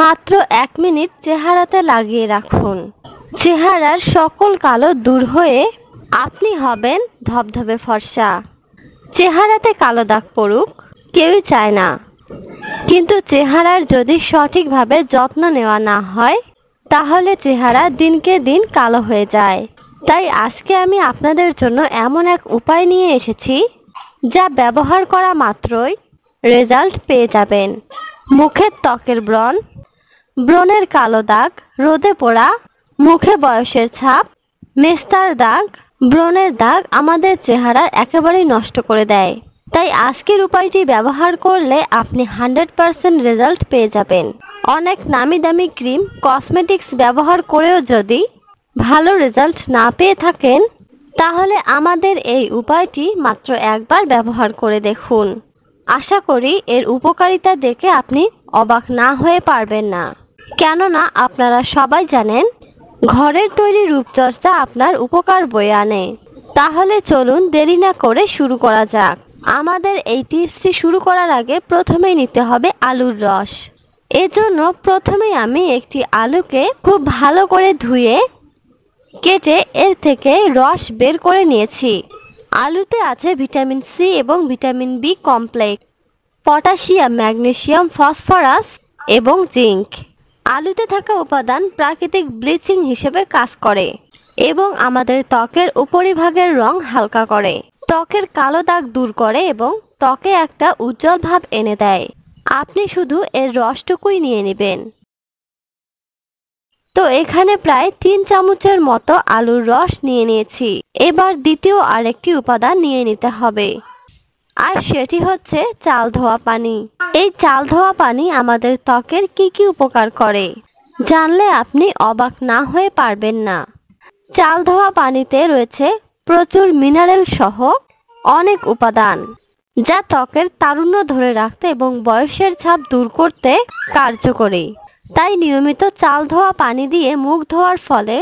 মাত্র এক মিনিট চেহারাতে লাগিয়ে রাখুন চেহারার সকল কালো দূর হয়ে আপনি হবেন ধবধবে ফর্সা চেহারাতে কালো দাগ পড়ুক কেউই চায় না কিন্তু চেহারার যদি সঠিকভাবে যত্ন নেওয়া না হয় তাহলে চেহারা দিনকে দিন কালো হয়ে যায় তাই আজকে আমি আপনাদের জন্য এমন এক উপায় নিয়ে এসেছি যা ব্যবহার করা মাত্রই রেজাল্ট পেয়ে যাবেন মুখের ত্বকের ব্রণ ব্রণের কালো দাগ রোদে পোড়া মুখে বয়সের ছাপ মেস্তার দাগ ব্রণের দাগ আমাদের চেহারা একেবারেই নষ্ট করে দেয় তাই আজকের উপায়টি ব্যবহার করলে আপনি হান্ড্রেড পারসেন্ট রেজাল্ট পেয়ে যাবেন অনেক নামি দামি ক্রিম কসমেটিক্স ব্যবহার করেও যদি ভালো রেজাল্ট না পেয়ে থাকেন তাহলে আমাদের এই উপায়টি মাত্র একবার ব্যবহার করে দেখুন আশা করি এর উপকারিতা দেখে আপনি অবাক না হয়ে পারবেন না কেননা আপনারা সবাই জানেন ঘরের তৈরি রূপচর্চা আপনার উপকার বয়ে আনে তাহলে চলুন দেরি না করে শুরু করা যাক আমাদের এই টিপসটি শুরু করার আগে প্রথমেই নিতে হবে আলুর রস এজন্য প্রথমে আমি একটি আলুকে খুব ভালো করে ধুয়ে কেটে এর থেকে রস বের করে নিয়েছি আলুতে আছে ভিটামিন সি এবং vitamin B complex potassium magnesium phosphorus এবং জিঙ্ক আলুতে থাকা উপাদান প্রাকৃতিক ব্লিচিং হিসেবে কাজ করে এবং আমাদের ত্বকের উপরিভাগের রং হালকা করে ত্বকের কালো দাগ দূর করে এবং ত্বকে একটা উজ্জ্বল ভাব এনে দেয় আপনি শুধু এর রসটুকুই নিয়ে নেবেন তো এখানে প্রায় তিন চামচের মতো আলুর রস নিয়ে নিয়েছি এবার দ্বিতীয় আরেকটি উপাদান নিয়ে নিতে হবে আর সেটি হচ্ছে চাল ধোয়া পানি এই চাল ধোয়া পানি আমাদের ত্বকের কি কি উপকার করে জানলে আপনি অবাক না হয়ে পারবেন না চাল ধোয়া পানিতে রয়েছে প্রচুর মিনারেল সহ অনেক উপাদান যা ত্বকের তারুণ্য ধরে রাখতে এবং বয়সের ছাপ দূর করতে কার্যকরী তাই নিয়মিত চাল ধোয়া পানি দিয়ে মুখ ধোয়ার ফলে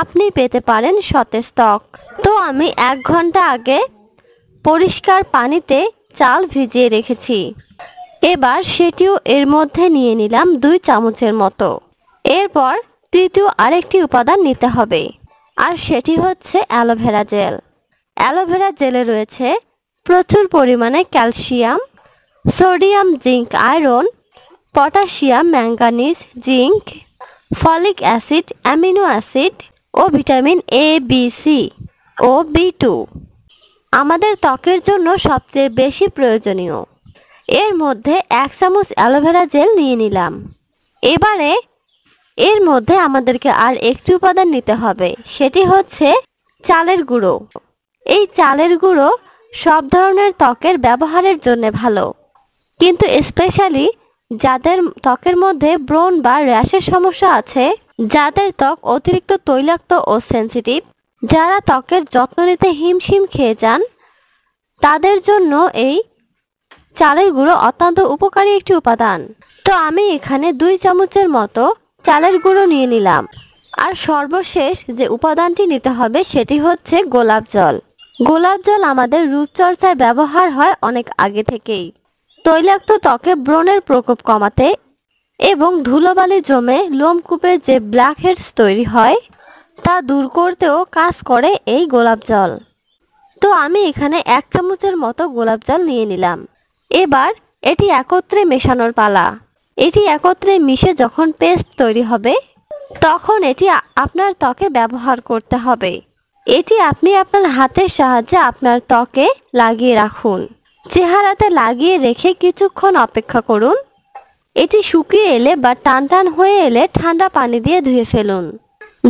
আপনি পেতে পারেন সতেজ ত্বক তো আমি এক ঘন্টা আগে পরিষ্কার পানিতে চাল ভিজিয়ে রেখেছি এবার সেটিও এর মধ্যে নিয়ে নিলাম দুই চামচের মতো এরপর তৃতীয় আরেকটি উপাদান নিতে হবে আর সেটি হচ্ছে অ্যালোভেরা জেল অ্যালোভেরা জেলে রয়েছে প্রচুর পরিমাণে calcium sodium zinc iron potassium manganese zinc folic acid amino acid ও ভিটামিন এ বি সি ও বি টু আমাদের ত্বকের জন্য সবচেয়ে বেশি প্রয়োজনীয় এর মধ্যে এক চামচ অ্যালোভেরা জেল নিয়ে নিলাম এবারে এর মধ্যে আমাদেরকে আর একটি উপাদান নিতে হবে সেটি হচ্ছে চালের গুঁড়ো এই চালের গুঁড়ো সব ধরনের ত্বকের ব্যবহারের জন্য ভালো কিন্তু স্পেশালি যাদের ত্বকের মধ্যে ব্রণ বা র্যাশের সমস্যা আছে যাদের ত্বক অতিরিক্ত তৈলাক্ত ও সেন্সিটিভ যারা ত্বকের যত্ন নিতে হিমশিম খেয়ে যান তাদের জন্য এই চালের গুঁড়ো অত্যন্ত উপকারী একটি উপাদান তো আমি এখানে দুই চামচের মতো চালের গুঁড়ো নিয়ে নিলাম আর সর্বশেষ যে উপাদানটি নিতে হবে সেটি হচ্ছে গোলাপ জল গোলাপ জল আমাদের রূপচর্চায় ব্যবহার হয় অনেক আগে থেকেই তৈলাক্ত ত্বকে ব্রণের প্রকোপ কমাতে এবং ধুলোবালি জমে লোমকূপে যে ব্ল্যাক হেডস তৈরি হয় তা দূর করতেও কাজ করে এই গোলাপ জল তো আমি এখানে এক চামচের মতো গোলাপ জল নিয়ে নিলাম এবার এটি একত্রে মেশানোর পালা এটি একত্রে মিশে যখন পেস্ট তৈরি হবে তখন এটি আপনার ত্বকে ব্যবহার করতে হবে এটি আপনি আপনার হাতের সাহায্যে আপনার ত্বকে লাগিয়ে রাখুন চেহারাতে লাগিয়ে রেখে কিছুক্ষণ অপেক্ষা করুন এটি শুকিয়ে এলে বা টান টান হয়ে এলে ঠান্ডা পানি দিয়ে ধুয়ে ফেলুন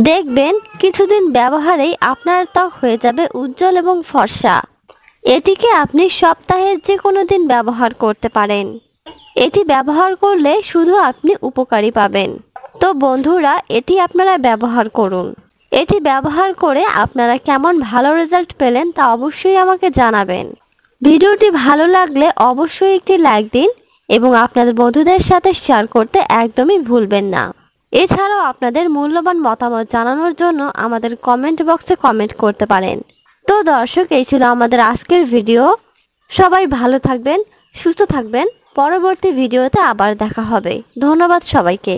দেখবেন কিছুদিন ব্যবহারেই আপনার ত্বক হয়ে যাবে উজ্জ্বল এবং ফর্সা এটিকে আপনি সপ্তাহের যে কোনো দিন ব্যবহার করতে পারেন এটি ব্যবহার করলে শুধু আপনি উপকারী পাবেন তো বন্ধুরা এটি আপনারা ব্যবহার করুন এটি ব্যবহার করে আপনারা কেমন ভালো রেজাল্ট পেলেন তা অবশ্যই আমাকে জানাবেন ভিডিওটি ভালো লাগলে অবশ্যই একটি লাইক দিন এবং আপনাদের বন্ধুদের সাথে শেয়ার করতে একদমই ভুলবেন না এছাড়াও আপনাদের মূল্যবান মতামত জানানোর জন্য আমাদের কমেন্ট বক্সে কমেন্ট করতে পারেন তো দর্শক এই ছিল আমাদের আজকের ভিডিও সবাই ভালো থাকবেন সুস্থ থাকবেন পরবর্তী ভিডিওতে আবার দেখা হবে ধন্যবাদ সবাইকে